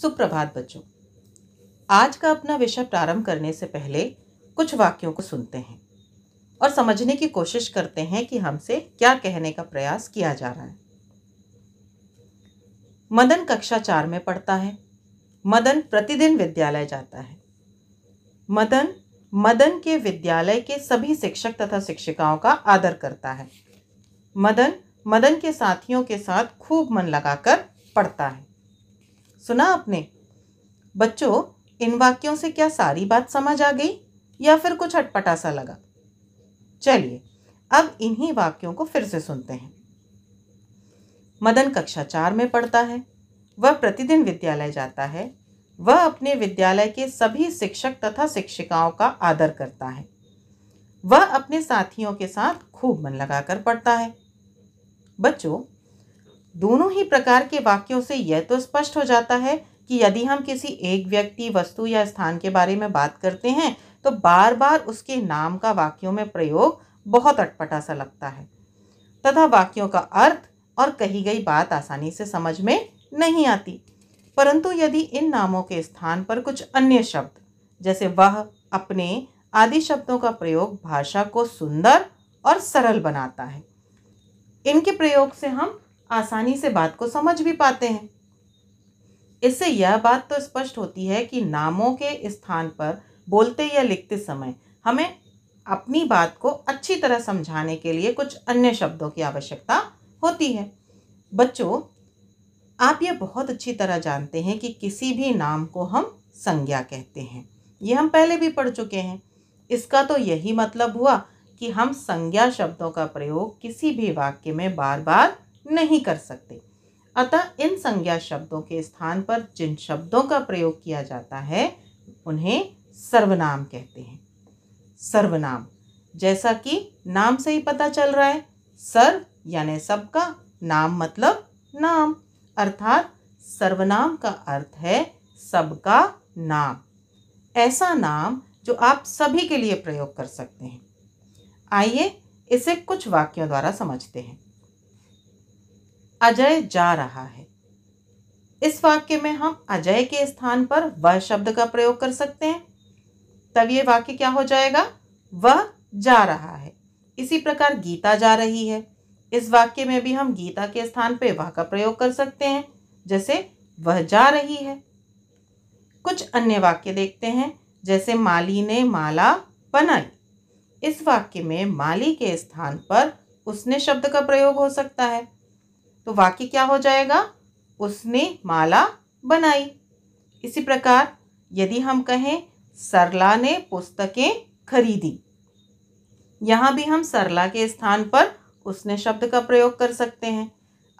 सुप्रभात बच्चों आज का अपना विषय प्रारंभ करने से पहले कुछ वाक्यों को सुनते हैं और समझने की कोशिश करते हैं कि हमसे क्या कहने का प्रयास किया जा रहा है मदन कक्षा चार में पढ़ता है मदन प्रतिदिन विद्यालय जाता है मदन मदन के विद्यालय के सभी शिक्षक तथा शिक्षिकाओं का आदर करता है मदन मदन के साथियों के साथ खूब मन लगाकर पढ़ता है सुना आपने बच्चों इन वाक्यों से क्या सारी बात समझ आ गई या फिर कुछ अटपटा सा लगा चलिए अब इन्हीं वाक्यों को फिर से सुनते हैं मदन कक्षा चार में पढ़ता है वह प्रतिदिन विद्यालय जाता है वह अपने विद्यालय के सभी शिक्षक तथा शिक्षिकाओं का आदर करता है वह अपने साथियों के साथ खूब मन लगाकर पढ़ता है बच्चों दोनों ही प्रकार के वाक्यों से यह तो स्पष्ट हो जाता है कि यदि हम किसी एक व्यक्ति वस्तु या स्थान के बारे में बात करते हैं तो बार बार उसके नाम का वाक्यों में प्रयोग बहुत अटपटा सा लगता है तथा वाक्यों का अर्थ और कही गई बात आसानी से समझ में नहीं आती परंतु यदि इन नामों के स्थान पर कुछ अन्य शब्द जैसे वह अपने आदि शब्दों का प्रयोग भाषा को सुंदर और सरल बनाता है इनके प्रयोग से हम आसानी से बात को समझ भी पाते हैं इससे यह बात तो स्पष्ट होती है कि नामों के स्थान पर बोलते या लिखते समय हमें अपनी बात को अच्छी तरह समझाने के लिए कुछ अन्य शब्दों की आवश्यकता होती है बच्चों आप ये बहुत अच्छी तरह जानते हैं कि किसी भी नाम को हम संज्ञा कहते हैं ये हम पहले भी पढ़ चुके हैं इसका तो यही मतलब हुआ कि हम संज्ञा शब्दों का प्रयोग किसी भी वाक्य में बार बार नहीं कर सकते अतः इन संज्ञा शब्दों के स्थान पर जिन शब्दों का प्रयोग किया जाता है उन्हें सर्वनाम कहते हैं सर्वनाम जैसा कि नाम से ही पता चल रहा है सर्व यानी सबका नाम मतलब नाम अर्थात सर्वनाम का अर्थ है सबका नाम ऐसा नाम जो आप सभी के लिए प्रयोग कर सकते हैं आइए इसे कुछ वाक्यों द्वारा समझते हैं अजय जा रहा है इस वाक्य में हम अजय के स्थान पर वह शब्द का प्रयोग कर सकते हैं तब ये वाक्य क्या हो जाएगा वह जा रहा है इसी प्रकार गीता जा रही है इस वाक्य में भी हम गीता के स्थान पर वह का प्रयोग कर सकते हैं जैसे वह जा रही है कुछ अन्य वाक्य देखते हैं जैसे माली ने माला बनाई इस वाक्य में माली के स्थान पर उसने शब्द का प्रयोग हो सकता है तो वाक्य क्या हो जाएगा उसने माला बनाई इसी प्रकार यदि हम कहें सरला ने पुस्तकें खरीदी यहाँ भी हम सरला के स्थान पर उसने शब्द का प्रयोग कर सकते हैं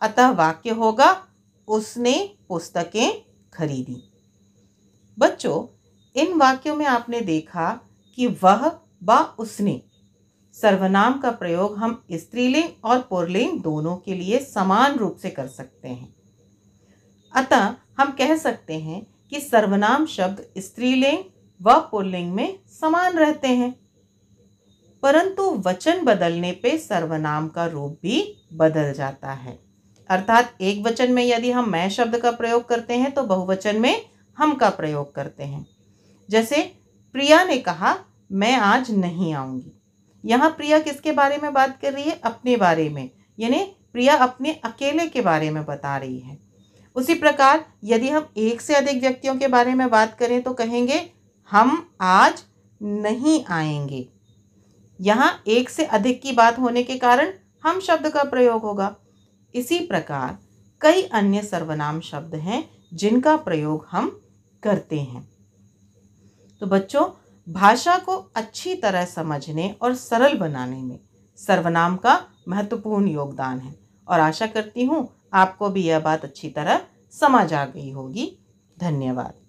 अतः वाक्य होगा उसने पुस्तकें खरीदी बच्चों इन वाक्यों में आपने देखा कि वह व उसने सर्वनाम का प्रयोग हम स्त्रीलिंग और पुरलिंग दोनों के लिए समान रूप से कर सकते हैं अतः हम कह सकते हैं कि सर्वनाम शब्द स्त्रीलिंग व पुरलिंग में समान रहते हैं परंतु वचन बदलने पे सर्वनाम का रूप भी बदल जाता है अर्थात एक वचन में यदि हम मैं शब्द का प्रयोग करते हैं तो बहुवचन में हम का प्रयोग करते हैं जैसे प्रिया ने कहा मैं आज नहीं आऊँगी यहाँ प्रिया किसके बारे में बात कर रही है अपने बारे में यानी प्रिया अपने अकेले के बारे में बता रही है उसी प्रकार यदि हम एक से अधिक व्यक्तियों के बारे में बात करें तो कहेंगे हम आज नहीं आएंगे यहाँ एक से अधिक की बात होने के कारण हम शब्द का प्रयोग होगा इसी प्रकार कई अन्य सर्वनाम शब्द हैं जिनका प्रयोग हम करते हैं तो बच्चों भाषा को अच्छी तरह समझने और सरल बनाने में सर्वनाम का महत्वपूर्ण योगदान है और आशा करती हूँ आपको भी यह बात अच्छी तरह समझ आ गई होगी धन्यवाद